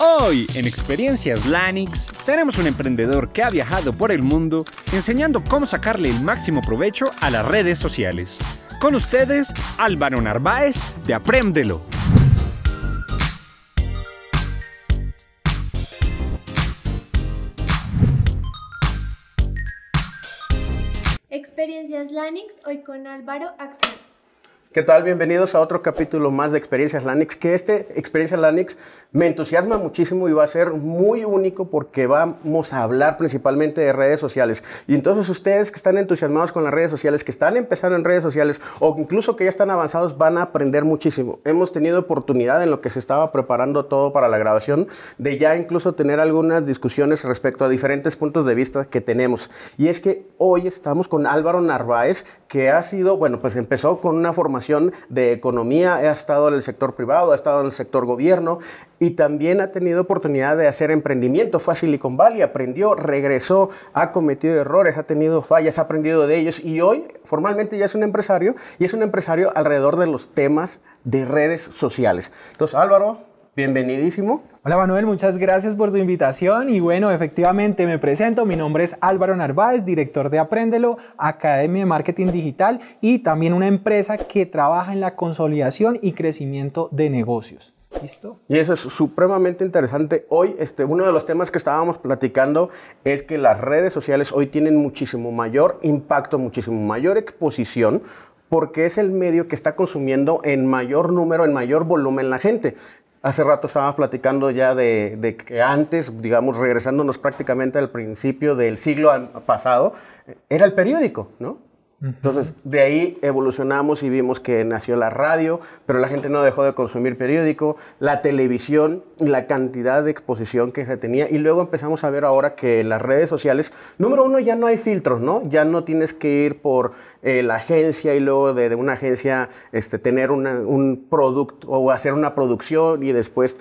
Hoy en Experiencias Lanix tenemos un emprendedor que ha viajado por el mundo enseñando cómo sacarle el máximo provecho a las redes sociales. Con ustedes, Álvaro Narváez de Apréndelo. Experiencias Lanix, hoy con Álvaro Axel. ¿Qué tal? Bienvenidos a otro capítulo más de Experiencias Lanix, que este Experiencias Lanix me entusiasma muchísimo y va a ser muy único porque vamos a hablar principalmente de redes sociales. Y entonces ustedes que están entusiasmados con las redes sociales, que están empezando en redes sociales o incluso que ya están avanzados, van a aprender muchísimo. Hemos tenido oportunidad en lo que se estaba preparando todo para la grabación de ya incluso tener algunas discusiones respecto a diferentes puntos de vista que tenemos. Y es que hoy estamos con Álvaro Narváez, que ha sido, bueno, pues empezó con una formación de Economía, ha estado en el sector privado, ha estado en el sector gobierno y también ha tenido oportunidad de hacer emprendimiento. Fue a Silicon Valley, aprendió, regresó, ha cometido errores, ha tenido fallas, ha aprendido de ellos y hoy formalmente ya es un empresario y es un empresario alrededor de los temas de redes sociales. Entonces, Álvaro, bienvenidísimo. Hola Manuel, muchas gracias por tu invitación y bueno, efectivamente me presento, mi nombre es Álvaro Narváez, director de Apréndelo, Academia de Marketing Digital y también una empresa que trabaja en la consolidación y crecimiento de negocios. ¿Listo? Y eso es supremamente interesante. Hoy, este, uno de los temas que estábamos platicando es que las redes sociales hoy tienen muchísimo mayor impacto, muchísimo mayor exposición, porque es el medio que está consumiendo en mayor número, en mayor volumen la gente. Hace rato estaba platicando ya de, que antes, digamos, regresándonos prácticamente al principio del siglo pasado, eh, era el periódico, ¿no? Entonces, de ahí evolucionamos y vimos que nació la radio, pero la gente no dejó de consumir periódico, la televisión, la cantidad de exposición que se tenía. Y luego empezamos a ver ahora que las redes sociales, número uno, ya no hay filtros, ¿no? Ya no tienes que ir por eh, la agencia y luego de, una agencia este, tener un producto o hacer una producción y después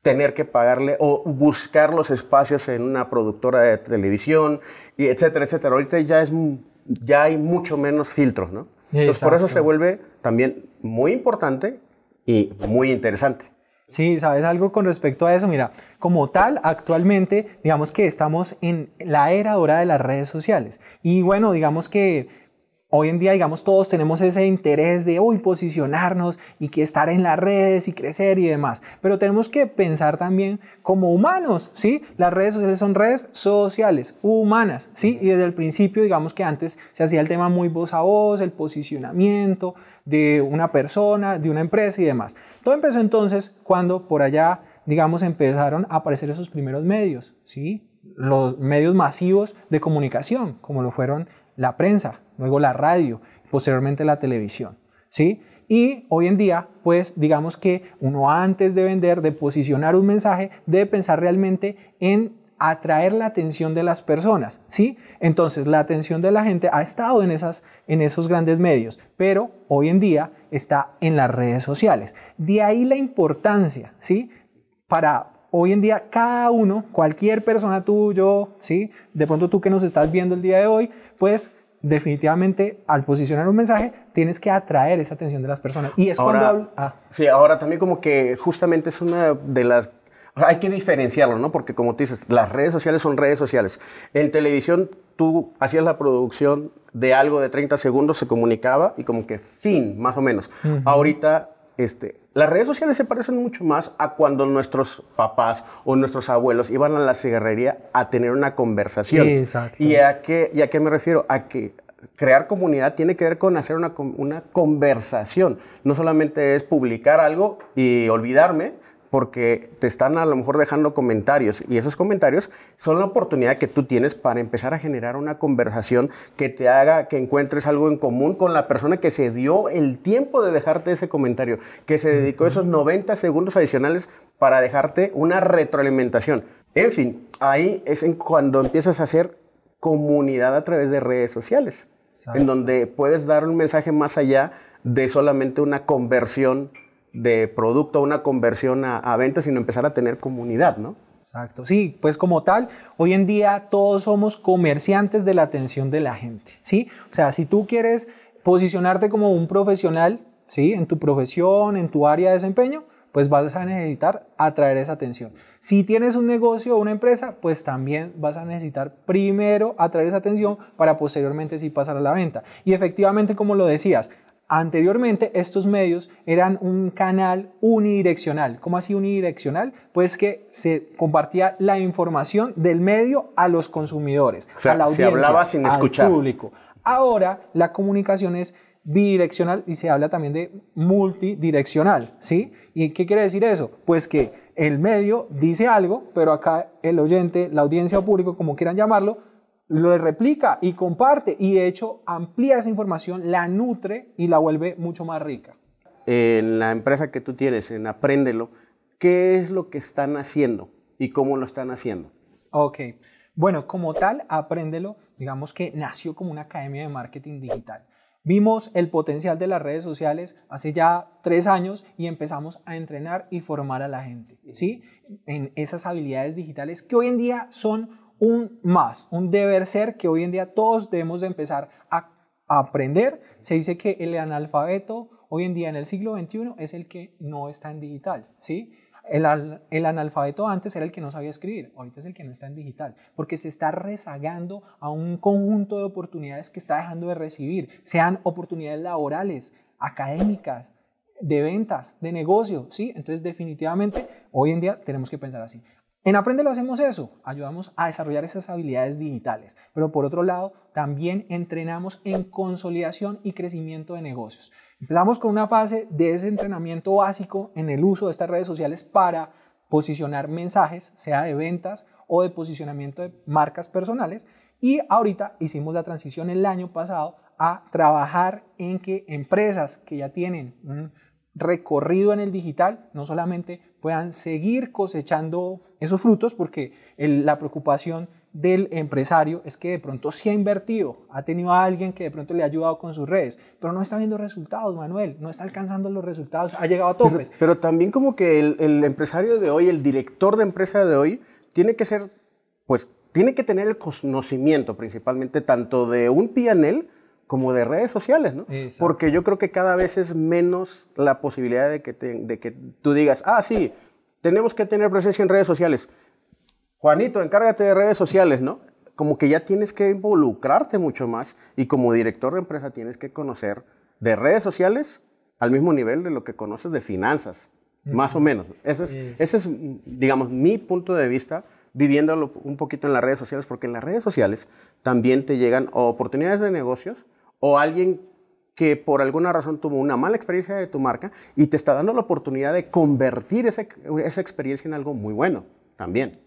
tener que pagarle o buscar los espacios en una productora de televisión, y etcétera, etcétera. Ahorita ya es ya hay mucho menos filtros, ¿no? Entonces, por eso se vuelve también muy importante y muy interesante. Sí, sabes algo con respecto a eso. Mira, como tal, actualmente, digamos que estamos en la era ahora de las redes sociales. Y bueno, digamos que Hoy en día, digamos, todos tenemos ese interés de hoy posicionarnos y que estar en las redes y crecer y demás. Pero tenemos que pensar también como humanos, ¿sí? Las redes sociales son redes sociales, humanas, ¿sí? Y desde el principio, digamos que antes se hacía el tema muy voz a voz, el posicionamiento de una persona, de una empresa y demás. Todo empezó entonces cuando por allá, digamos, empezaron a aparecer esos primeros medios, ¿sí? Los medios masivos de comunicación, como lo fueron la prensa, luego la radio, posteriormente la televisión, ¿sí? Y hoy en día, pues digamos que uno antes de vender, de posicionar un mensaje, debe pensar realmente en atraer la atención de las personas, ¿sí? Entonces, la atención de la gente ha estado en, esas, en esos grandes medios, pero hoy en día está en las redes sociales. De ahí la importancia, ¿sí? Para hoy en día cada uno, cualquier persona tú, yo, ¿sí? De pronto tú que nos estás viendo el día de hoy, pues definitivamente al posicionar un mensaje tienes que atraer esa atención de las personas. Y es cuando... Ah. Sí, ahora también como que justamente es una de las... hay que diferenciarlo, ¿no? Porque como tú dices, las redes sociales son redes sociales. En televisión tú hacías la producción de algo de 30 segundos, se comunicaba y como que fin, más o menos. Ahorita este, las redes sociales se parecen mucho más a cuando nuestros papás o nuestros abuelos iban a la cigarrería a tener una conversación. Exacto. ¿Y a qué, y a qué me refiero? A que crear comunidad tiene que ver con hacer una conversación. No solamente es publicar algo y olvidarme, porque te están a lo mejor dejando comentarios y esos comentarios son la oportunidad que tú tienes para empezar a generar una conversación que te haga que encuentres algo en común con la persona que se dio el tiempo de dejarte ese comentario, que se dedicó esos 90 segundos adicionales para dejarte una retroalimentación. En fin, ahí es en cuando empiezas a hacer comunidad a través de redes sociales, en donde puedes dar un mensaje más allá de solamente una conversión de producto a una conversión a, venta, sino empezar a tener comunidad, ¿no? Exacto, sí, pues como tal, hoy en día todos somos comerciantes de la atención de la gente, ¿sí? O sea, si tú quieres posicionarte como un profesional, ¿sí? En tu profesión, en tu área de desempeño, pues vas a necesitar atraer esa atención. Si tienes un negocio o una empresa, pues también vas a necesitar primero atraer esa atención para posteriormente sí pasar a la venta. Y efectivamente, como lo decías, Anteriormente estos medios eran un canal unidireccional. ¿Cómo así unidireccional? Pues que se compartía la información del medio a los consumidores, a la audiencia, al público. Ahora la comunicación es bidireccional y se habla también de multidireccional, ¿sí? ¿Y qué quiere decir eso? Pues que el medio dice algo, pero acá el oyente, la audiencia o público, como quieran llamarlo, lo replica y comparte y de hecho amplía esa información, la nutre y la vuelve mucho más rica. En la empresa que tú tienes, en Apréndelo, ¿qué es lo que están haciendo y cómo lo están haciendo? Ok, bueno, como tal, Apréndelo, digamos que nació como una academia de marketing digital. Vimos el potencial de las redes sociales hace ya tres años y empezamos a entrenar y formar a la gente, ¿sí? En esas habilidades digitales que hoy en día son un más, un deber ser que hoy en día todos debemos de empezar a, aprender. Se dice que el analfabeto hoy en día en el siglo XXI es el que no está en digital, ¿sí? El, analfabeto antes era el que no sabía escribir, ahorita es el que no está en digital, porque se está rezagando a un conjunto de oportunidades que está dejando de recibir, sean oportunidades laborales, académicas, de ventas, de negocio, ¿sí? Entonces definitivamente hoy en día tenemos que pensar así. En Aprende lo hacemos eso, ayudamos a desarrollar esas habilidades digitales, pero por otro lado también entrenamos en consolidación y crecimiento de negocios. Empezamos con una fase de ese entrenamiento básico en el uso de estas redes sociales para posicionar mensajes, sea de ventas o de posicionamiento de marcas personales. Y ahorita hicimos la transición el año pasado a trabajar en que empresas que ya tienen recorrido en el digital no solamente puedan seguir cosechando esos frutos, porque la preocupación del empresario es que de pronto se ha invertido, ha tenido a alguien que de pronto le ha ayudado con sus redes, pero no está viendo resultados, Manuel, no está alcanzando los resultados, ha llegado a topes. Pero, también como que el, empresario de hoy, el director de empresa de hoy, tiene que ser, pues, tiene que tener el conocimiento principalmente tanto de un PNL, como de redes sociales, ¿no? Porque yo creo que cada vez es menos la posibilidad de que, de que tú digas, ah, sí, tenemos que tener presencia en redes sociales. Juanito, encárgate de redes sociales, ¿no? Como que ya tienes que involucrarte mucho más y como director de empresa tienes que conocer de redes sociales al mismo nivel de lo que conoces de finanzas, más o menos. Eso es, ese es, digamos, mi punto de vista viviéndolo un poquito en las redes sociales, porque en las redes sociales también te llegan oportunidades de negocios o alguien que por alguna razón tuvo una mala experiencia de tu marca y te está dando la oportunidad de convertir esa experiencia en algo muy bueno también.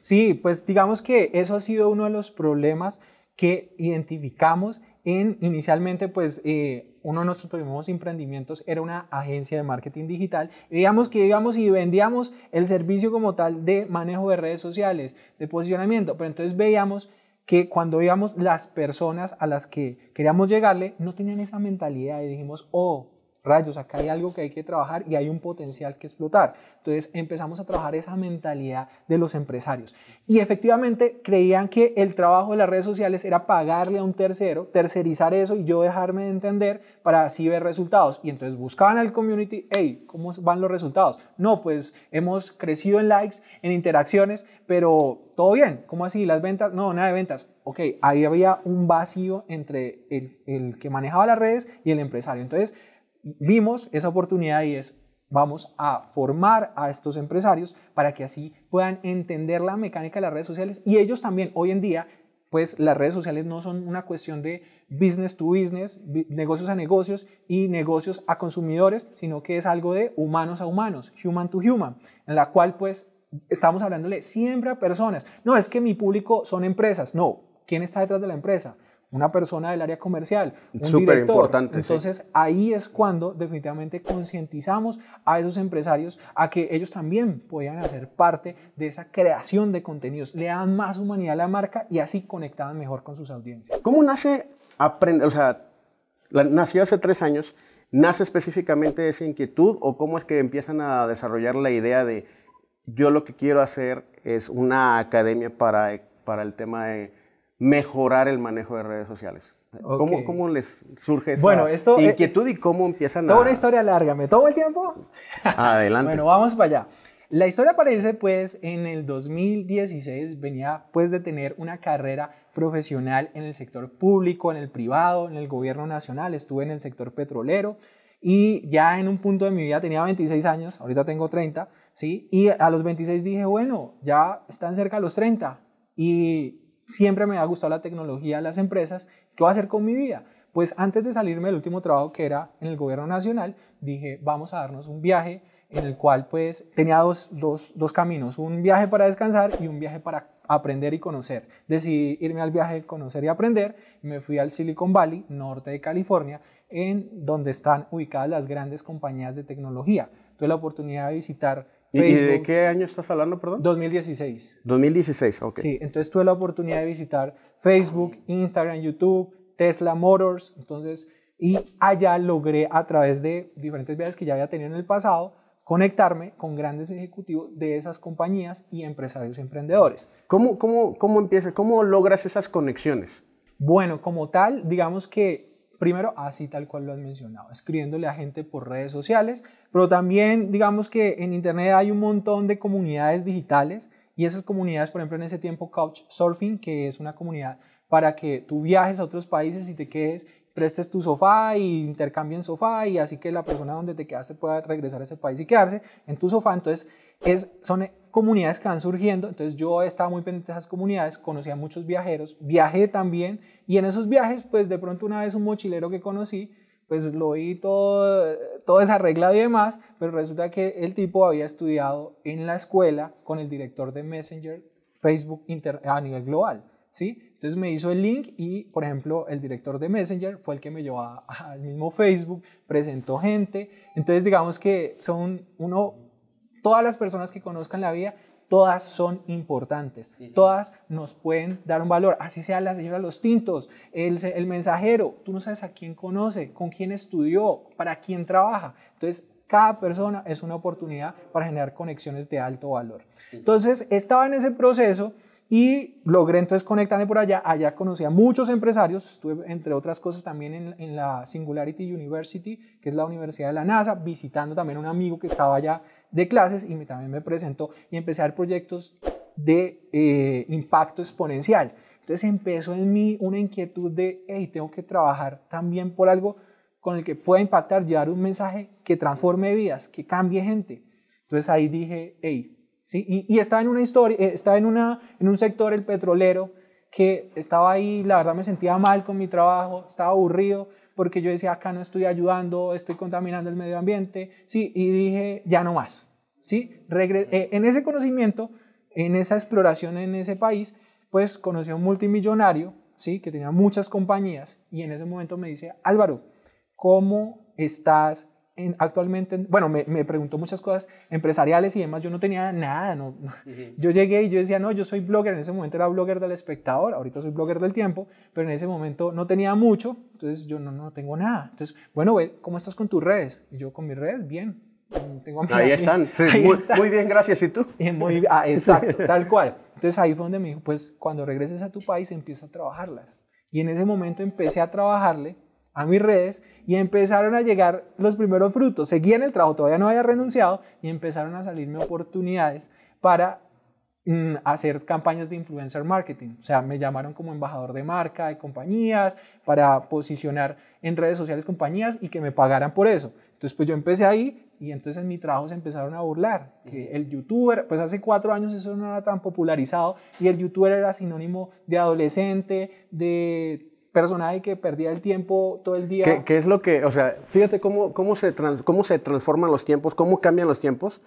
Sí, pues digamos que eso ha sido uno de los problemas que identificamos en, inicialmente, pues eh, uno de nuestros primeros emprendimientos era una agencia de marketing digital. Digamos que íbamos y vendíamos el servicio como tal de manejo de redes sociales, de posicionamiento, pero entonces veíamos que cuando íbamos las personas a las que queríamos llegarle no tenían esa mentalidad y dijimos, oh, rayos, acá hay algo que hay que trabajar y hay un potencial que explotar. Entonces empezamos a trabajar esa mentalidad de los empresarios. Y efectivamente creían que el trabajo de las redes sociales era pagarle a un tercero, tercerizar eso y yo dejarme de entender para así ver resultados. Y entonces buscaban al community, hey, ¿cómo van los resultados? No, pues hemos crecido en likes, en interacciones, pero todo bien. ¿Cómo así? ¿Las ventas? No, nada de ventas. Ok, ahí había un vacío entre el, el que manejaba las redes y el empresario. Entonces, vimos esa oportunidad y es, vamos a formar a estos empresarios para que así puedan entender la mecánica de las redes sociales y ellos también hoy en día pues las redes sociales no son una cuestión de business to business, negocios a negocios y negocios a consumidores, sino que es algo de humanos a humanos, human to human, en la cual pues estamos hablándole siempre a personas. No es que mi público son empresas, no, ¿quién está detrás de la empresa? una persona del área comercial, un Súper director. Importante, Entonces ahí es cuando definitivamente concientizamos a esos empresarios a que ellos también podían hacer parte de esa creación de contenidos, le dan más humanidad a la marca y así conectaban mejor con sus audiencias. ¿Cómo nace aprender? O sea, nació hace tres años. ¿Nace específicamente esa inquietud o cómo es que empiezan a desarrollar la idea de yo lo que quiero hacer es una academia para, para el tema de mejorar el manejo de redes sociales. ¿Cómo, les surge esa bueno, esto, eh, inquietud y cómo empiezan toda a...? Toda una historia larga, ¿me tomo el tiempo? Adelante. bueno, vamos para allá. La historia aparece pues en el 2016, venía pues de tener una carrera profesional en el sector público, en el privado, en el gobierno nacional, estuve en el sector petrolero y ya en un punto de mi vida tenía 26 años, ahorita tengo 30, ¿sí? Y a los 26 dije, bueno, ya están cerca los 30 y siempre me ha gustado la tecnología, las empresas, ¿qué voy a hacer con mi vida? Pues antes de salirme del último trabajo que era en el gobierno nacional, dije, vamos a darnos un viaje en el cual pues tenía dos, dos caminos, un viaje para descansar y un viaje para aprender y conocer. Decidí irme al viaje de conocer y aprender, me fui al Silicon Valley, norte de California, en donde están ubicadas las grandes compañías de tecnología. Tuve la oportunidad de visitar de qué año estás hablando, perdón? 2016. 2016, ok. Sí, entonces tuve la oportunidad de visitar Facebook, Instagram, YouTube, Tesla Motors, entonces, y allá logré a través de diferentes viajes que ya había tenido en el pasado, conectarme con grandes ejecutivos de esas compañías y empresarios emprendedores. ¿Cómo, cómo, cómo empiezas? ¿Cómo logras esas conexiones? Bueno, como tal, digamos que primero, así tal cual lo has mencionado, escribiéndole a gente por redes sociales, pero también digamos que en Internet hay un montón de comunidades digitales y esas comunidades, por ejemplo, en ese tiempo Couchsurfing, que es una comunidad para que tú viajes a otros países y te quedes, prestes tu sofá y intercambien sofá y así que la persona donde te quedaste pueda regresar a ese país y quedarse en tu sofá. Entonces, es, son comunidades que van surgiendo, entonces yo estaba muy pendiente de esas comunidades, conocía a muchos viajeros, viajé también, y en esos viajes, pues de pronto una vez un mochilero que conocí, pues lo vi todo, todo desarreglado y demás, pero resulta que el tipo había estudiado en la escuela con el director de Messenger, Facebook a nivel global, ¿sí? Entonces me hizo el link y, por ejemplo, el director de Messenger fue el que me llevó al mismo Facebook, presentó gente. Entonces, digamos que son uno Todas las personas que conozcan la vida, todas son importantes, todas nos pueden dar un valor, así sea la señora Los Tintos, el, mensajero, tú no sabes a quién conoce, con quién estudió, para quién trabaja. Entonces, cada persona es una oportunidad para generar conexiones de alto valor. Entonces, estaba en ese proceso y logré entonces conectarme por allá. Allá conocí a muchos empresarios, estuve entre otras cosas también en, en la Singularity University, que es la universidad de la NASA, visitando también a un amigo que estaba allá de clases y me también me presentó y empecé a dar proyectos de eh, impacto exponencial. Entonces empezó en mí una inquietud de, hey, tengo que trabajar también por algo con el que pueda impactar, llevar un mensaje que transforme vidas, que cambie gente. Entonces ahí dije, hey, ¿sí? Y, y, estaba en una historia, eh, estaba en, una, en un sector, el petrolero, que estaba ahí, la verdad me sentía mal con mi trabajo, estaba aburrido, porque yo decía, acá no estoy ayudando, estoy contaminando el medio ambiente, sí, y dije, ya no más, sí, eh, en ese conocimiento, en esa exploración en ese país, pues conocí a un multimillonario, sí, que tenía muchas compañías, y en ese momento me dice, Álvaro, ¿cómo estás actualmente, bueno, me, me, preguntó muchas cosas empresariales y demás, yo no tenía nada, no, yo llegué y yo decía, no, yo soy blogger, en ese momento era blogger del espectador, ahorita soy blogger del tiempo, pero en ese momento no tenía mucho, entonces yo no, tengo nada. Entonces, bueno, ¿cómo estás con tus redes? Y yo con mis redes, bien. Mm, tengo ahí, Están. muy, bien, gracias. ¿Y tú? muy, ah, exacto, tal cual. Entonces ahí fue donde me dijo, pues cuando regreses a tu país empieza a trabajarlas. Y en ese momento empecé a trabajarle a mis redes y empezaron a llegar los primeros frutos. en el trabajo, todavía no había renunciado y empezaron a salirme oportunidades para mm, hacer campañas de influencer marketing. O sea, me llamaron como embajador de marca, de compañías, para posicionar en redes sociales compañías y que me pagaran por eso. Entonces, pues yo empecé ahí y entonces en mi trabajo se empezaron a burlar. el youtuber, pues hace cuatro años eso no era tan popularizado y el youtuber era sinónimo de adolescente, de personaje que perdía el tiempo todo el día. ¿Qué, es lo que, o sea, fíjate cómo, cómo, se cómo se transforman los tiempos, cómo cambian los tiempos.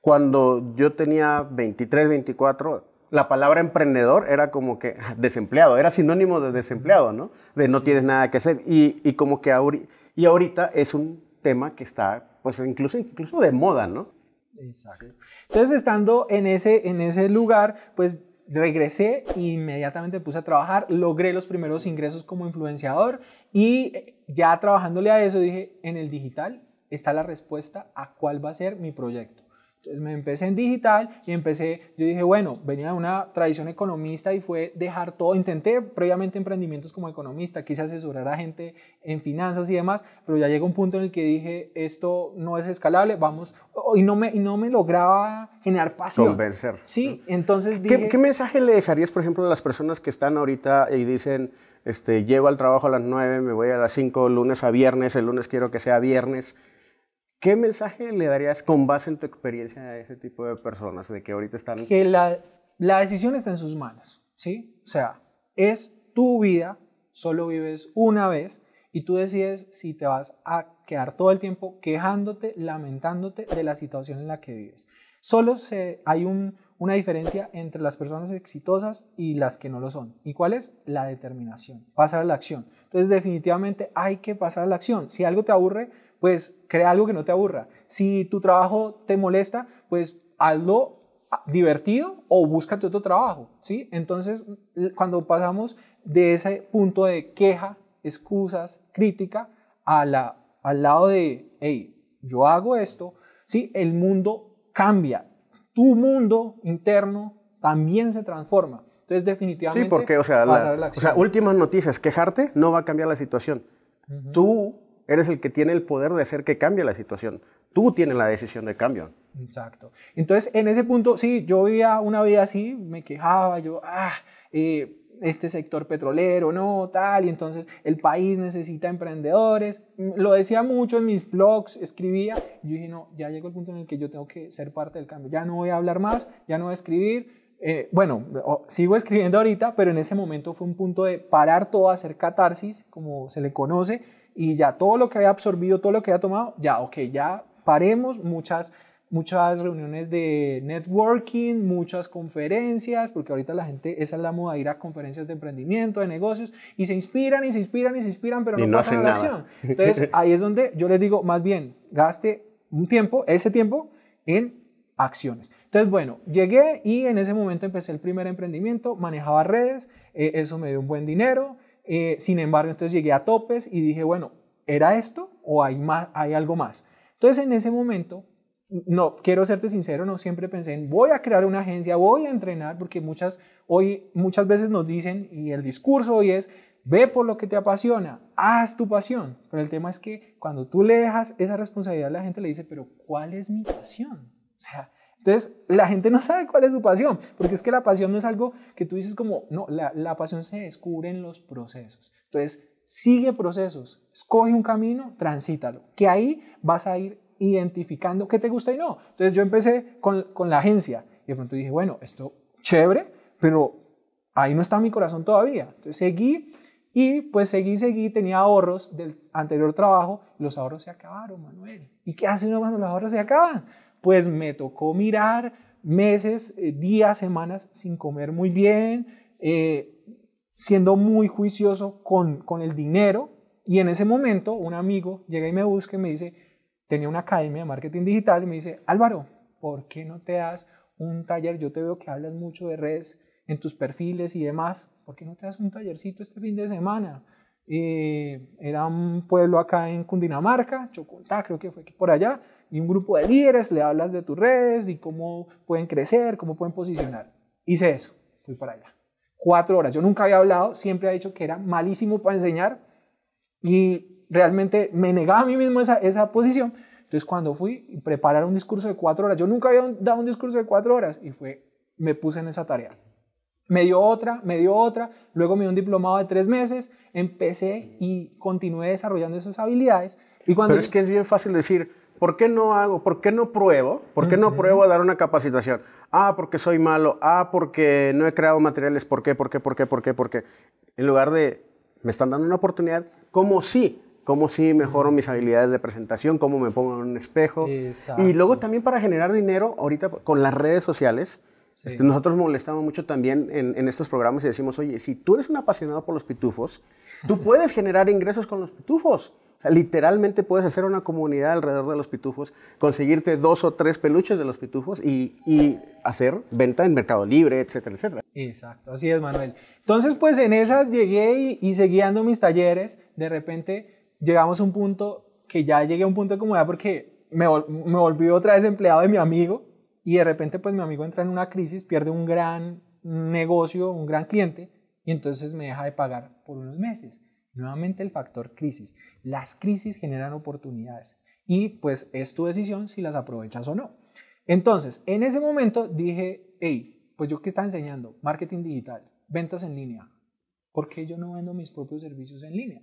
Cuando yo tenía 23, 24, la palabra emprendedor era como que ah, desempleado, era sinónimo de desempleado, ¿no? De no tienes nada que hacer. Y, como que ahorita, y ahorita es un tema que está, pues incluso, incluso de moda, ¿no? Exacto. Entonces, estando en ese, en ese lugar, pues regresé e inmediatamente puse a trabajar, logré los primeros ingresos como influenciador y eh, ya trabajándole a eso dije, en el digital está la respuesta a cuál va a ser mi proyecto. Entonces me empecé en digital y empecé, yo dije, bueno, venía de una tradición economista y fue dejar todo, intenté previamente emprendimientos como economista, quise asesorar a gente en finanzas y demás, pero ya llegó un punto en el que dije, esto no es escalable, vamos, y no me, no me lograba generar pasión. Convencer. Sí, entonces dije... ¿Qué, mensaje le dejarías, por ejemplo, a las personas que están ahorita y dicen, este, llego al trabajo a las 9, me voy a las 5, lunes a viernes, el lunes quiero que sea viernes? ¿Qué mensaje le darías con base en tu experiencia a ese tipo de personas de que ahorita están... Que la, la decisión está en sus manos, ¿sí? O sea, es tu vida, solo vives una vez y tú decides si te vas a quedar todo el tiempo quejándote, lamentándote de la situación en la que vives. Solo se, hay un, una diferencia entre las personas exitosas y las que no lo son. ¿Y cuál es? La determinación, pasar a la acción. Entonces definitivamente hay que pasar a la acción. Si algo te aburre, pues crea algo que no te aburra. Si tu trabajo te molesta, pues hazlo ah, divertido o búscate otro trabajo, ¿sí? Entonces, cuando pasamos de ese punto de queja, excusas, crítica, a la, al lado de, hey, yo hago esto, ¿sí? El mundo cambia, tu mundo interno también se transforma. Entonces, definitivamente... Sí, porque, o sea, la, o sea últimas noticias, quejarte no va a cambiar la situación. Tú eres el que tiene el poder de hacer que cambie la situación. Tú tienes la decisión de cambio. Exacto. Entonces, en ese punto, sí, yo vivía una vida así, me quejaba, yo, ah, eh, este sector petrolero, no, tal, y entonces el país necesita emprendedores. Mm, lo decía mucho en mis blogs, escribía, y yo dije, no, ya llegó el punto en el que yo tengo que ser parte del cambio, ya no voy a hablar más, ya no voy a escribir, eh, bueno, sigo escribiendo ahorita, pero en ese momento fue un punto de parar todo, hacer catarsis, como se le conoce, y ya todo lo que había absorbido, todo lo que había tomado, ya, ok, ya paremos, muchas, muchas reuniones de networking, muchas conferencias, porque ahorita la gente, esa es la moda, ir a conferencias de emprendimiento, de negocios, y se inspiran y se inspiran y se inspiran, pero no, no, pasan acción. Entonces, ahí es donde yo les digo, más bien, gaste un tiempo, ese tiempo, en acciones. Entonces, bueno, llegué y en ese momento empecé el primer emprendimiento, manejaba redes, eh, eso me dio un buen dinero, eh, sin embargo, entonces llegué a topes y dije, bueno, ¿era esto o hay, más, hay algo más? Entonces, en ese momento, no, quiero serte sincero, no siempre pensé en voy a crear una agencia, voy a entrenar, porque muchas, hoy, muchas veces nos dicen, y el discurso hoy es, ve por lo que te apasiona, haz tu pasión. Pero el tema es que cuando tú le dejas esa responsabilidad la gente, le dice, pero ¿cuál es mi pasión? O sea, entonces, la gente no sabe cuál es su pasión, porque es que la pasión no es algo que tú dices como, no, la, pasión se descubre en los procesos. Entonces, sigue procesos, escoge un camino, transítalo, que ahí vas a ir identificando qué te gusta y no. Entonces, yo empecé con, con la agencia y de pronto dije, bueno, esto chévere, pero ahí no está mi corazón todavía. Entonces, seguí y pues seguí, seguí, tenía ahorros del anterior trabajo, los ahorros se acabaron, Manuel. ¿Y qué hace uno cuando los ahorros se acaban? pues me tocó mirar meses, eh, días, semanas sin comer muy bien, eh, siendo muy juicioso con, el dinero. Y en ese momento un amigo llega y me busca y me dice, tenía una academia de marketing digital y me dice, Álvaro, ¿por qué no te das un taller? Yo te veo que hablas mucho de redes en tus perfiles y demás, ¿por qué no te das un tallercito este fin de semana? Eh, era un pueblo acá en Cundinamarca, Chocontá creo que fue por allá, y un grupo de líderes, le hablas de tus redes y cómo pueden crecer, cómo pueden posicionar. Hice eso, fui para allá. Cuatro horas. Yo nunca había hablado, siempre había dicho que era malísimo para enseñar y realmente me negaba a mí mismo esa, posición. Entonces cuando fui a preparar un discurso de cuatro horas, yo nunca había dado un discurso de cuatro horas y fue, me puse en esa tarea. Me dio otra, me dio otra, luego me dio un diplomado de tres meses, empecé y continué desarrollando esas habilidades. Y cuando Pero es que es bien fácil decir, ¿por qué no hago? ¿Por qué no pruebo? ¿Por qué no pruebo a dar una capacitación? Ah, porque soy malo. Ah, porque no he creado materiales. ¿Por qué? ¿Por qué? ¿Por qué? ¿Por qué? ¿Por En lugar de, me están dando una oportunidad, como si, como si mejoro mis habilidades de presentación, cómo me pongo en un espejo. Y luego también para generar dinero, ahorita con las redes sociales, este, nosotros molestamos mucho también en, en, estos programas y decimos, oye, si tú eres un apasionado por los pitufos, tú puedes generar ingresos con los pitufos literalmente puedes hacer una comunidad alrededor de los pitufos, conseguirte dos o tres peluches de los pitufos y, hacer venta en Mercado Libre, etcétera, etcétera. Exacto, así es, Manuel. Entonces, pues en esas llegué y, y seguí dando mis talleres. De repente llegamos a un punto que ya llegué a un punto de comodidad porque me, me volví otra vez empleado de mi amigo y de repente, pues mi amigo entra en una crisis, pierde un gran negocio, un gran cliente y entonces me deja de pagar por unos meses. Nuevamente el factor crisis. Las crisis generan oportunidades y pues es tu decisión si las aprovechas o no. Entonces, en ese momento dije, hey, pues yo qué estaba enseñando, marketing digital, ventas en línea. ¿Por qué yo no vendo mis propios servicios en línea?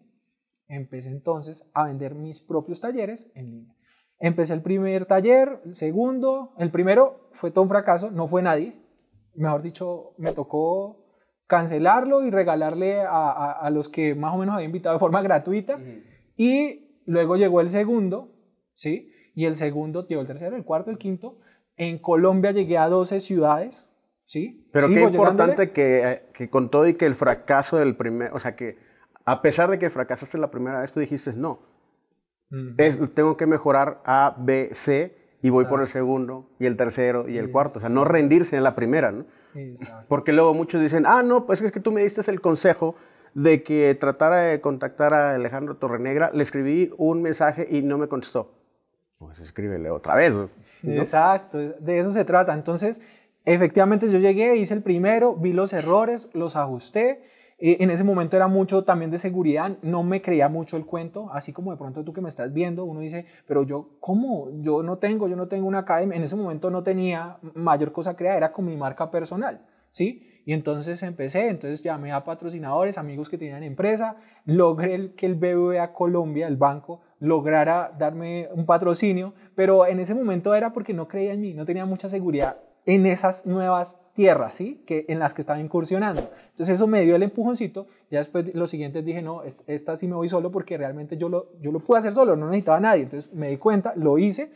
Empecé entonces a vender mis propios talleres en línea. Empecé el primer taller, el segundo, el primero fue todo un fracaso, no fue nadie. Mejor dicho, me tocó cancelarlo y regalarle a, los que más o menos había invitado de forma gratuita. Y luego llegó el segundo, ¿sí? Y el segundo, tío, el tercero, el cuarto, el quinto. En Colombia llegué a 12 ciudades, ¿sí? Pero qué importante eh, que, con todo y que el fracaso del primer, o sea, que a pesar de que fracasaste la primera vez, tú dijiste, no, tengo que mejorar A, B, C y voy por el segundo y el tercero y el cuarto. O sea, no rendirse en la primera, ¿no? Porque luego muchos dicen, ah, no, pues es que tú me diste el consejo de que tratara de contactar a Alejandro Torrenegra, le escribí un mensaje y no me contestó. Pues escríbele otra vez. ¿no? Exacto, de eso se trata. Entonces, efectivamente yo llegué, hice el primero, vi los errores, los ajusté eh, en ese momento era mucho también de seguridad, no me creía mucho el cuento, así como de pronto tú que me estás viendo, uno dice, pero yo, ¿cómo? Yo no tengo, yo no tengo una academia, en ese momento no tenía mayor cosa creada, era con mi marca personal, ¿sí? Y entonces empecé, entonces llamé a patrocinadores, amigos que tenían empresa, logré que el BBVA Colombia, el banco, lograra darme un patrocinio, pero en ese momento era porque no creía en mí, no tenía mucha seguridad en esas nuevas tierras, ¿sí? Que, en las que estaba incursionando. Entonces eso me dio el empujoncito, ya después los siguientes dije, no, esta, sí me voy solo porque realmente yo lo, yo lo pude hacer solo, no necesitaba a nadie, entonces me di cuenta, lo hice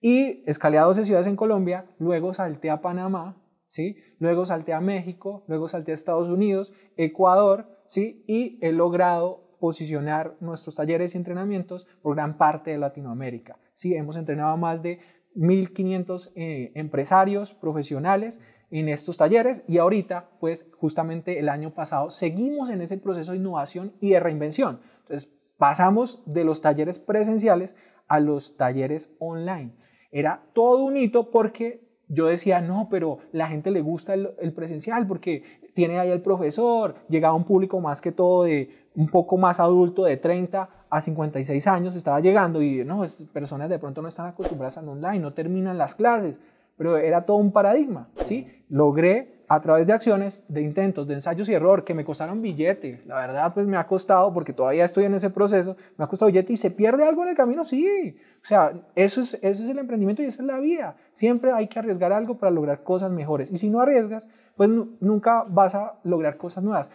y escalé a 12 ciudades en Colombia, luego salté a Panamá, ¿sí? Luego salté a México, luego salté a Estados Unidos, Ecuador, ¿sí? Y he logrado posicionar nuestros talleres y entrenamientos por gran parte de Latinoamérica. Sí, hemos entrenado a más de 1.500 eh, empresarios profesionales en estos talleres y ahorita, pues justamente el año pasado, seguimos en ese proceso de innovación y de reinvención. Entonces, pasamos de los talleres presenciales a los talleres online. Era todo un hito porque yo decía, no, pero la gente le gusta el, presencial porque tiene ahí el profesor, llegaba un público más que todo de un poco más adulto de 30 a 56 años estaba llegando y no, estas personas de pronto no están acostumbradas al online, no terminan las clases, pero era todo un paradigma, ¿sí? Logré a través de acciones, de intentos, de ensayos y error que me costaron billete, la verdad pues me ha costado porque todavía estoy en ese proceso, me ha costado billete y se pierde algo en el camino, sí, o sea, eso es, eso es el emprendimiento y esa es la vida, siempre hay que arriesgar algo para lograr cosas mejores y si no arriesgas, pues nunca vas a lograr cosas nuevas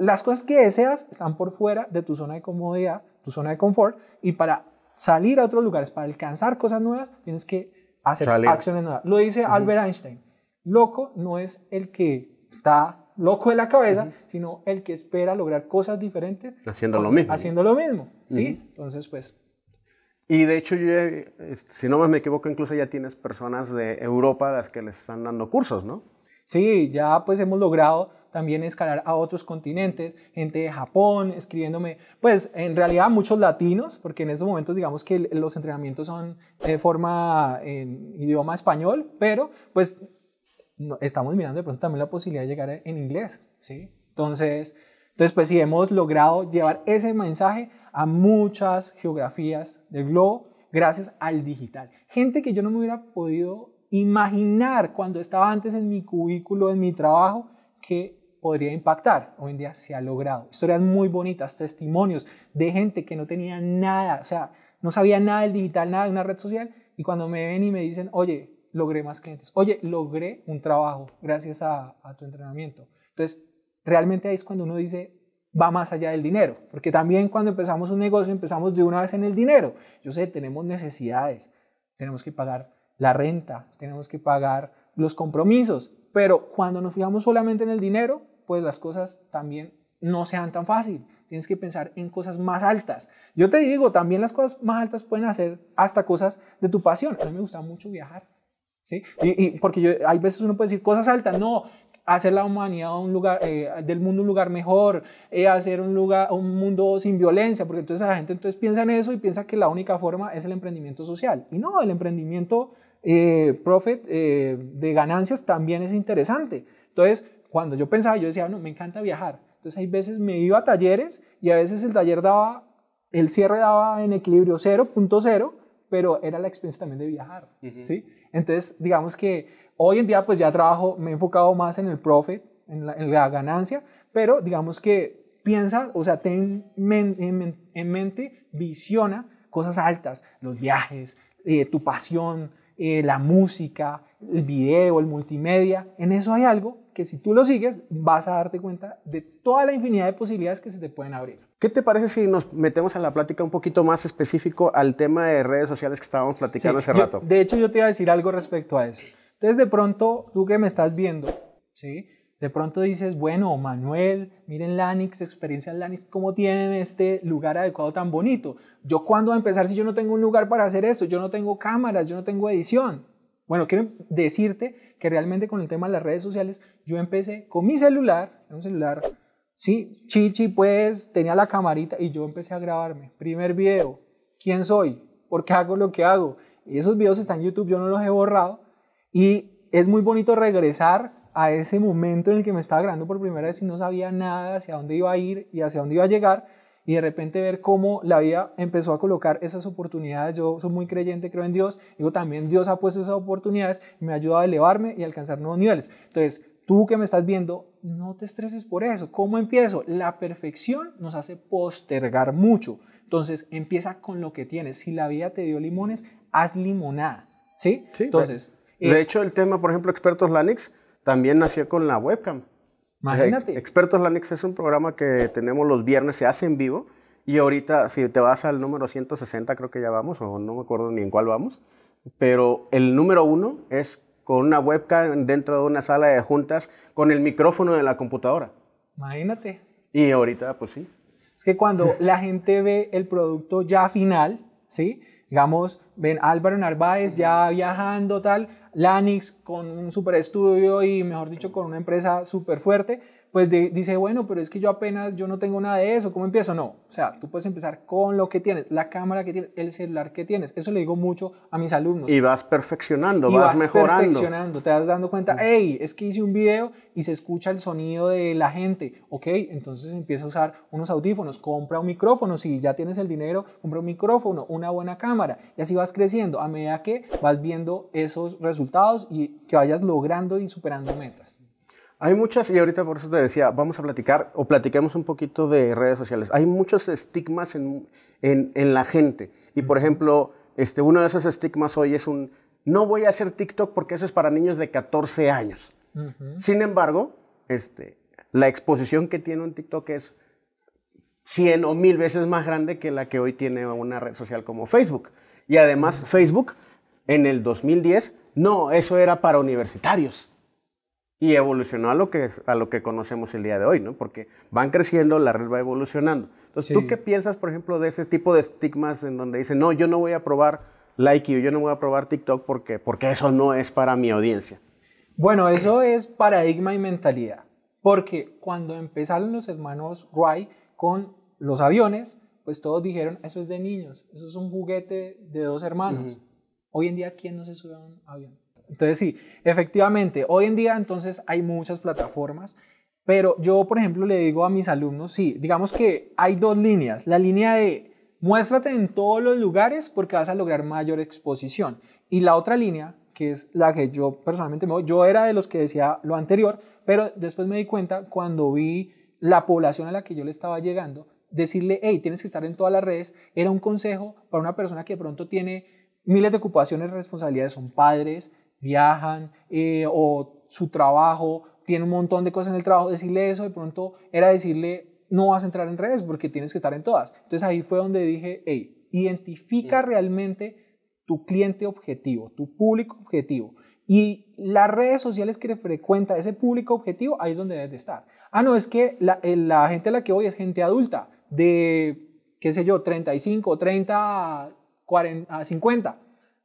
las cosas que deseas están por fuera de tu zona de comodidad, tu zona de confort, y para salir a otros lugares, para alcanzar cosas nuevas, tienes que hacer acciones nuevas. Lo dice Albert Einstein, loco no es el que está loco de la cabeza, sino el que espera lograr cosas diferentes. Haciendo lo mismo. Haciendo lo mismo, ¿sí? Entonces, pues... Y de hecho, este, si no me equivoco, incluso ya tienes personas de Europa las que les están dando cursos, ¿no? Sí, ya pues hemos logrado también escalar a otros continentes, gente de Japón escribiéndome, pues en realidad muchos latinos, porque en estos momentos digamos que los entrenamientos son de forma en idioma español, pero pues estamos mirando de pronto también la posibilidad de llegar en inglés, ¿sí? Entonces, entonces pues sí hemos logrado llevar ese mensaje a muchas geografías del globo gracias al digital. Gente que yo no me hubiera podido imaginar cuando estaba antes en mi cubículo, en mi trabajo, que podría impactar. Hoy en día se ha logrado. Historias muy bonitas, testimonios de gente que no tenía nada, o sea, no sabía nada del digital, nada de una red social. Y cuando me ven y me dicen, oye, logré más clientes, oye, logré un trabajo gracias a, a tu entrenamiento. Entonces, realmente ahí es cuando uno dice, va más allá del dinero, porque también cuando empezamos un negocio empezamos de una vez en el dinero. Yo sé, tenemos necesidades, tenemos que pagar la renta, tenemos que pagar los compromisos, pero cuando nos fijamos solamente en el dinero, pues las cosas también no sean tan fácil. Tienes que pensar en cosas más altas. Yo te digo, también las cosas más altas pueden hacer hasta cosas de tu pasión. A mí me gusta mucho viajar. ¿sí? Y, porque yo, hay veces uno puede decir cosas altas. No, hacer la humanidad un lugar, eh, del mundo un lugar mejor, eh, hacer un, lugar, un mundo sin violencia, porque entonces la gente entonces piensa en eso y piensa que la única forma es el emprendimiento social. Y no, el emprendimiento eh, profit de ganancias también es interesante. Entonces, cuando yo pensaba, yo decía, no, me encanta viajar. Entonces hay veces me iba a talleres y a veces el taller daba, el cierre daba en equilibrio 0.0, pero era la expensa también de viajar, ¿sí? Entonces, digamos que hoy en día pues ya trabajo, me he enfocado más en el profit, en la, ganancia, pero digamos que piensa, o sea, ten en, mente, visiona cosas altas, los viajes, eh, tu pasión, eh, la música, el video, el multimedia. En eso hay algo que si tú lo sigues vas a darte cuenta de toda la infinidad de posibilidades que se te pueden abrir. ¿Qué te parece si nos metemos a la plática un poquito más específico al tema de redes sociales que estábamos platicando hace rato? De hecho, yo te iba a decir algo respecto a eso. Entonces, de pronto, tú que me estás viendo, ¿sí? De pronto dices, bueno, Manuel, miren Lanix, experiencia Lanix, ¿cómo tienen este lugar adecuado tan bonito? ¿Yo cuándo voy a empezar si yo no tengo un lugar para hacer esto? Yo no tengo cámaras, yo no tengo edición. Bueno, quiero decirte que realmente con el tema de las redes sociales, yo empecé con mi celular, un celular, sí, chichi, pues tenía la camarita y yo empecé a grabarme. Primer video, ¿quién soy? ¿Por qué hago lo que hago? Y esos videos están en YouTube, yo no los he borrado. Y es muy bonito regresar a ese momento en el que me estaba grabando por primera vez y no sabía nada hacia dónde iba a ir y hacia dónde iba a llegar y de repente ver cómo la vida empezó a colocar esas oportunidades. Yo soy muy creyente, creo en Dios, digo también Dios ha puesto esas oportunidades y me ha ayudado a elevarme y alcanzar nuevos niveles. Entonces, tú que me estás viendo, no te estreses por eso. ¿Cómo empiezo? La perfección nos hace postergar mucho. Entonces, empieza con lo que tienes. Si la vida te dio limones, haz limonada. ¿Sí? sí Entonces. de eh, hecho, el tema, por ejemplo, expertos Lanix, también nació con la webcam. Imagínate. Expertos Lanix es un programa que tenemos los viernes, se hace en vivo. Y ahorita, si te vas al número 160, creo que ya vamos, o no me acuerdo ni en cuál vamos. Pero el número uno es con una webcam dentro de una sala de juntas con el micrófono de la computadora. Imagínate. Y ahorita, pues sí. Es que cuando la gente ve el producto ya final, ¿sí? Digamos, ven Álvaro Narváez ya viajando, tal, Lanix, con un super estudio y, mejor dicho, con una empresa super fuerte pues dice, bueno, pero es que yo apenas, yo no tengo nada de eso, ¿cómo empiezo? No, o sea, tú puedes empezar con lo que tienes, la cámara que tienes, el celular que tienes. Eso le digo mucho a mis alumnos. Y vas perfeccionando, y vas, vas, perfeccionando, te vas dando cuenta, mm. hey, es que hice un video y se escucha el sonido de la gente, ok, entonces empieza a usar unos audífonos, compra un micrófono, si ya tienes el dinero, compra un micrófono, una buena cámara, y así vas creciendo a medida que vas viendo esos resultados y que vayas logrando y superando metas. Hay muchas, y ahorita por eso te decía, vamos a platicar o platicamos un poquito de redes sociales. Hay muchos estigmas en, la gente. Y por ejemplo, este, uno de esos estigmas hoy es un, no voy a hacer TikTok porque eso es para niños de 14 años. Sin embargo, este, la exposición que tiene un TikTok es 100 o 1000 veces más grande que la que hoy tiene una red social como Facebook. Y además, Facebook en el 2010, no, eso era para universitarios y evolucionó a lo que, a lo que conocemos el día de hoy, ¿no? Porque van creciendo, la red va evolucionando. Entonces, ¿tú qué piensas, por ejemplo, de ese tipo de estigmas en donde dicen, no, yo no voy a probar Like o yo no voy a probar TikTok porque, porque eso no es para mi audiencia? Bueno, eso es paradigma y mentalidad. Porque cuando empezaron los hermanos Wright con los aviones, pues todos dijeron, eso es de niños, eso es un juguete de dos hermanos. Hoy en día, ¿quién no se sube a un avión? Entonces sí, efectivamente, hoy en día entonces hay muchas plataformas, pero yo por ejemplo le digo a mis alumnos, sí, digamos que hay dos líneas, la línea de muéstrate en todos los lugares porque vas a lograr mayor exposición y la otra línea que es la que yo personalmente me voy, yo era de los que decía lo anterior, pero después me di cuenta cuando vi la población a la que yo le estaba llegando, decirle, hey, tienes que estar en todas las redes, era un consejo para una persona que de pronto tiene miles de ocupaciones, responsabilidades, son padres, viajan eh, o su trabajo, tiene un montón de cosas en el trabajo, decirle eso de pronto era decirle no vas a entrar en redes porque tienes que estar en todas. Entonces ahí fue donde dije, hey, identifica mm. realmente tu cliente objetivo, tu público objetivo. Y las redes sociales que frecuenta ese público objetivo, ahí es donde debes de estar. Ah, no, es que la, eh, la gente a la que voy es gente adulta, de, qué sé yo, 35, 30, 40, 50.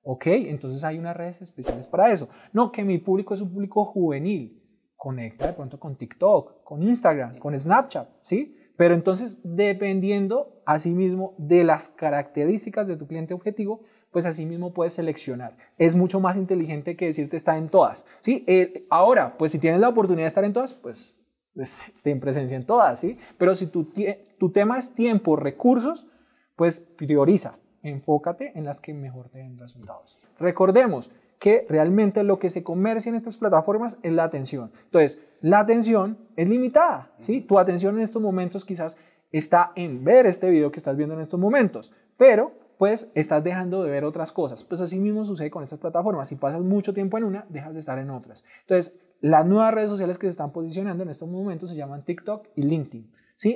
Ok, entonces hay unas redes especiales para eso. No, que mi público es un público juvenil. Conecta de pronto con TikTok, con Instagram, con Snapchat, ¿sí? Pero entonces, dependiendo mismo de las características de tu cliente objetivo, pues mismo puedes seleccionar. Es mucho más inteligente que decirte está en todas, ¿sí? ahora, pues si tienes la oportunidad de estar en todas, pues, pues ten presencia en todas, ¿sí? Pero si tu, tu tema es tiempo, recursos, pues prioriza, enfócate en las que mejor te den resultados. Recordemos que realmente lo que se comercia en estas plataformas es la atención. Entonces, la atención es limitada, ¿sí? Tu atención en estos momentos quizás está en ver este video que estás viendo en estos momentos, pero pues estás dejando de ver otras cosas. Pues así mismo sucede con estas plataformas. Si pasas mucho tiempo en una, dejas de estar en otras. Entonces, las nuevas redes sociales que se están posicionando en estos momentos se llaman TikTok y LinkedIn.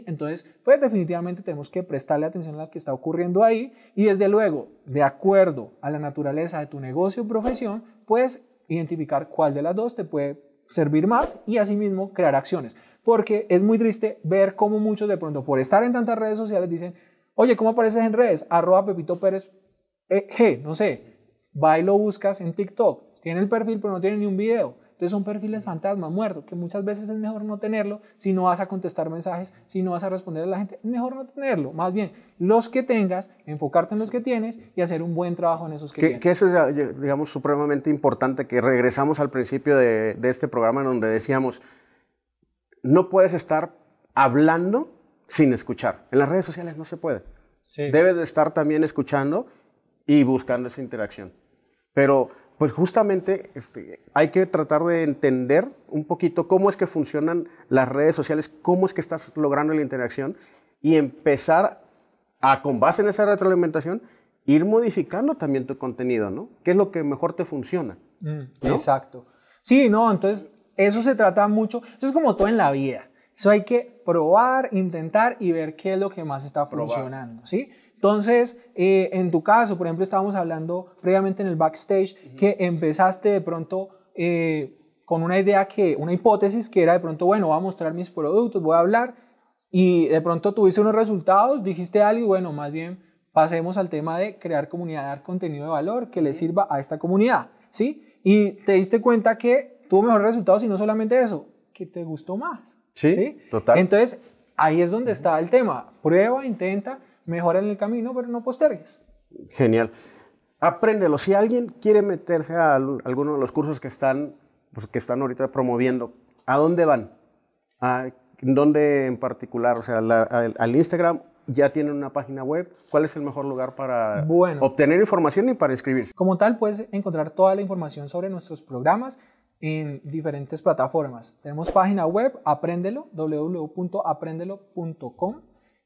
Entonces, pues definitivamente tenemos que prestarle atención a lo que está ocurriendo ahí y desde luego, de acuerdo a la naturaleza de tu negocio o profesión, puedes identificar cuál de las dos te puede servir más y asimismo crear acciones. Porque es muy triste ver cómo muchos de pronto por estar en tantas redes sociales dicen, oye, ¿cómo apareces en redes? Arroba Pepito Pérez, eh, G, no sé, va y lo buscas en TikTok, tiene el perfil pero no tiene ni un video. Entonces son perfiles fantasma, muerto, que muchas veces es mejor no tenerlo si no vas a contestar mensajes, si no vas a responder a la gente, es mejor no tenerlo. Más bien, los que tengas, enfocarte en los que tienes y hacer un buen trabajo en esos que, tienes. Que eso es, eh, digamos, supremamente importante, que regresamos al principio de, este programa en donde decíamos, no puedes estar hablando sin escuchar. En las redes sociales no se puede. Debes de estar también escuchando y buscando esa interacción. Pero pues justamente este, hay que tratar de entender un poquito cómo es que funcionan las redes sociales, cómo es que estás logrando la interacción y empezar a, con base en esa retroalimentación, ir modificando también tu contenido, ¿no? ¿Qué es lo que mejor te funciona? Mm, exacto. Sí, no, entonces eso se trata mucho, eso es como todo en la vida. Eso hay que probar, intentar y ver qué es lo que más está funcionando, ¿sí? Entonces, eh, en tu caso, por ejemplo, estábamos hablando previamente en el backstage que empezaste de pronto eh, con una idea que, una hipótesis que era de pronto, bueno, voy a mostrar mis productos, voy a hablar y de pronto tuviste unos resultados, dijiste algo y bueno, más bien pasemos al tema de crear comunidad, dar contenido de valor que le sirva a esta comunidad, ¿sí? Y te diste cuenta que tuvo mejores resultados y no solamente eso, que te gustó más. ¿sí? total. Entonces, ahí es donde está el tema. Prueba, intenta mejora en el camino, pero no postergues. Genial. Apréndelo. Si alguien quiere meterse a alguno de los cursos que están, pues, que están ahorita promoviendo, ¿a dónde van? ¿A dónde en particular? O sea, al, Instagram ya tienen una página web. ¿Cuál es el mejor lugar para obtener información y para inscribirse? Como tal, puedes encontrar toda la información sobre nuestros programas en diferentes plataformas. Tenemos página web, apréndelo, www.aprendelo.com.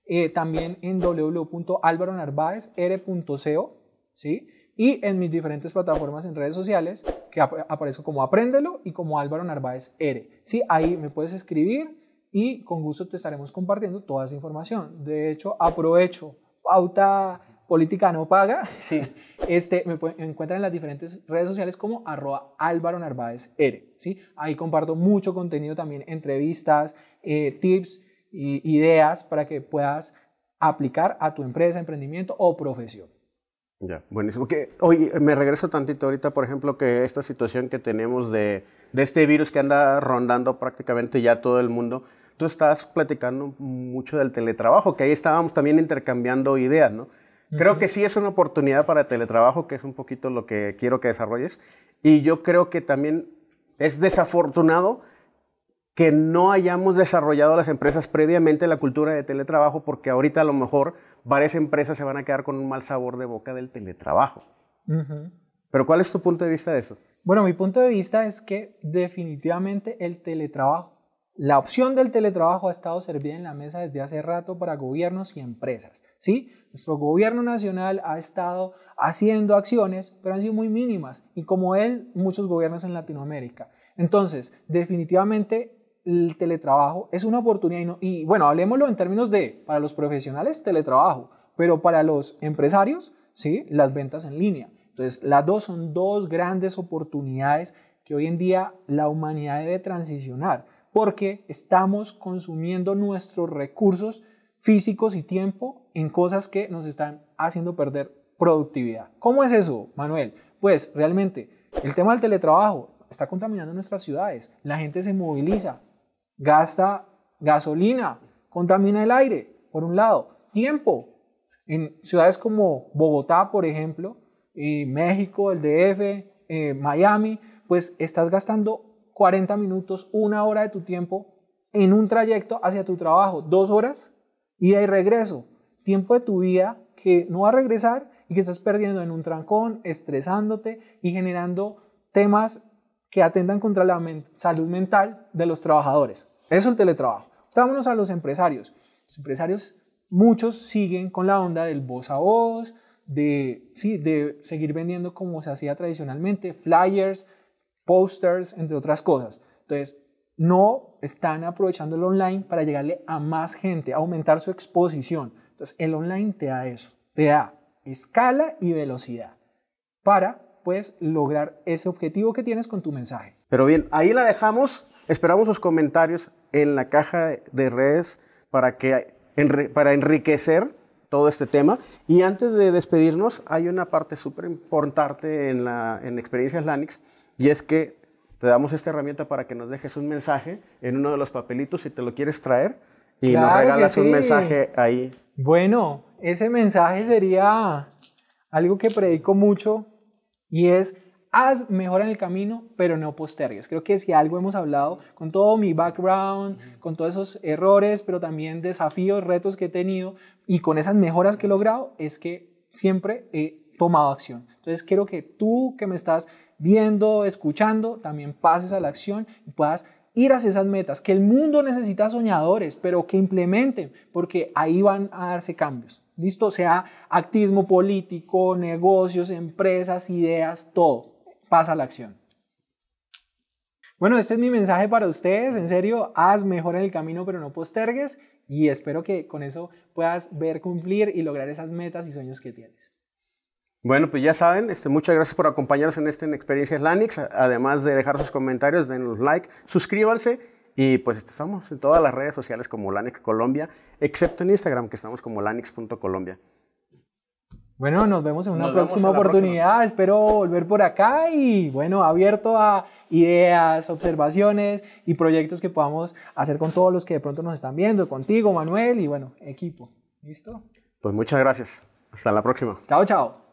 Eh, también en www.alvaronarváez.r.co ¿sí? Y en mis diferentes plataformas en redes sociales, que aparezco como Apréndelo y como Álvaro Narváez R. ¿sí? Ahí me puedes escribir y con gusto te estaremos compartiendo toda esa información. De hecho, aprovecho, pauta política no paga, este, me, encuentran en las diferentes redes sociales como arroba Álvaro Narváez R. ¿sí? Ahí comparto mucho contenido también, entrevistas, eh, tips, ideas para que puedas aplicar a tu empresa, emprendimiento o profesión. Ya, buenísimo. Que, hoy me regreso tantito ahorita, por ejemplo, que esta situación que tenemos de, este virus que anda rondando prácticamente ya todo el mundo, tú estás platicando mucho del teletrabajo, que ahí estábamos también intercambiando ideas, ¿no? Creo que sí es una oportunidad para teletrabajo, que es un poquito lo que quiero que desarrolles. Y yo creo que también es desafortunado que no hayamos desarrollado las empresas previamente la cultura de teletrabajo, porque ahorita a lo mejor varias empresas se van a quedar con un mal sabor de boca del teletrabajo. Pero ¿cuál es tu punto de vista de eso? Bueno, mi punto de vista es que definitivamente el teletrabajo, la opción del teletrabajo ha estado servida en la mesa desde hace rato para gobiernos y empresas. ¿sí? Nuestro gobierno nacional ha estado haciendo acciones, pero han sido muy mínimas, y como él, muchos gobiernos en Latinoamérica. Entonces, definitivamente el teletrabajo es una oportunidad y, bueno, hablemoslo en términos de, para los profesionales, teletrabajo, pero para los empresarios, ¿sí? Las ventas en línea. Entonces, las dos son dos grandes oportunidades que hoy en día la humanidad debe transicionar, porque estamos consumiendo nuestros recursos físicos y tiempo en cosas que nos están haciendo perder productividad. ¿Cómo es eso, Manuel? Pues realmente, el tema del teletrabajo está contaminando nuestras ciudades, la gente se moviliza, gasta gasolina, contamina el aire, por un lado, tiempo. En ciudades como Bogotá, por ejemplo, y México, el DF, eh, Miami, pues estás gastando 40 minutos, una hora de tu tiempo en un trayecto hacia tu trabajo, dos horas y de regreso, tiempo de tu vida que no va a regresar y que estás perdiendo en un trancón, estresándote y generando temas que atendan contra la salud mental de los trabajadores. Eso es el teletrabajo. Vámonos a los empresarios. Los empresarios, muchos siguen con la onda del voz a voz, de, sí, de seguir vendiendo como se hacía tradicionalmente, flyers, posters, entre otras cosas. Entonces, no están aprovechando el online para llegarle a más gente, aumentar su exposición. Entonces, el online te da eso, te da escala y velocidad para puedes lograr ese objetivo que tienes con tu mensaje. Pero bien, ahí la dejamos. Esperamos sus comentarios en la caja de redes para, que, para enriquecer todo este tema. Y antes de despedirnos, hay una parte súper importante en, la, en Experiencias Lanix y es que te damos esta herramienta para que nos dejes un mensaje en uno de los papelitos si te lo quieres traer y nos regalas un mensaje ahí. Bueno, ese mensaje sería algo que predico mucho y es haz mejor en el camino, pero no postergues. Creo que si algo hemos hablado con todo mi background, con todos esos errores, pero también desafíos, retos que he tenido y con esas mejoras que he logrado, es que siempre he tomado acción. Entonces quiero que tú que me estás viendo, escuchando, también pases a la acción y puedas ir hacia esas metas, que el mundo necesita soñadores, pero que implementen, porque ahí van a darse cambios. ¿Listo? Sea activismo político, negocios, empresas, ideas, todo. Pasa a la acción. Bueno, este es mi mensaje para ustedes. En serio, haz mejor en el camino, pero no postergues. Y espero que con eso puedas ver cumplir y lograr esas metas y sueños que tienes. Bueno, pues ya saben, este, muchas gracias por acompañarnos en este en Experiencias Lanix. Además de dejar sus comentarios, un like, suscríbanse y pues estamos en todas las redes sociales como Lanix Colombia, excepto en Instagram, que estamos como lanix.colombia. Bueno, nos vemos en una próxima oportunidad. Espero volver por acá y bueno, abierto a ideas, observaciones y proyectos que podamos hacer con todos los que de pronto nos están viendo, contigo, Manuel y bueno, equipo. ¿Listo? Pues muchas gracias. Hasta la próxima. Chao, chao.